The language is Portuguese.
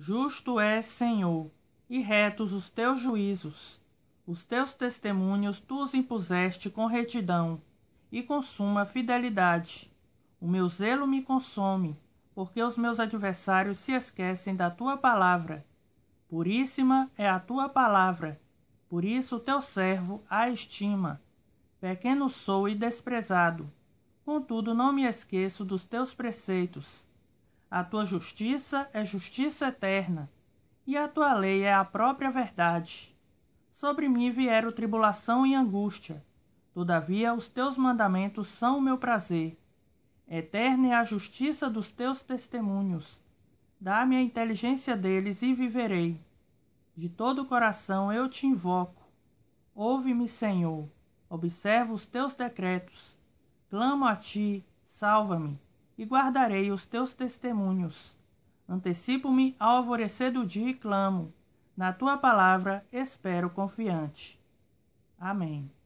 Justo é, Senhor, e retos os teus juízos. Os teus testemunhos tu os impuseste com retidão, e com suma fidelidade. O meu zelo me consome, porque os meus adversários se esquecem da tua palavra. Puríssima é a tua palavra, por isso o teu servo a estima. Pequeno sou e desprezado, contudo não me esqueço dos teus preceitos. A tua justiça é justiça eterna, e a tua lei é a própria verdade. Sobre mim vieram tribulação e angústia. Todavia, os teus mandamentos são o meu prazer. Eterna é a justiça dos teus testemunhos. Dá-me a inteligência deles e viverei. De todo o coração eu te invoco. Ouve-me, Senhor. Observo os teus decretos. Clamo a ti, salva-me e guardarei os teus testemunhos. Antecipo-me ao alvorecer do dia e clamo. Na tua palavra espero confiante. Amém.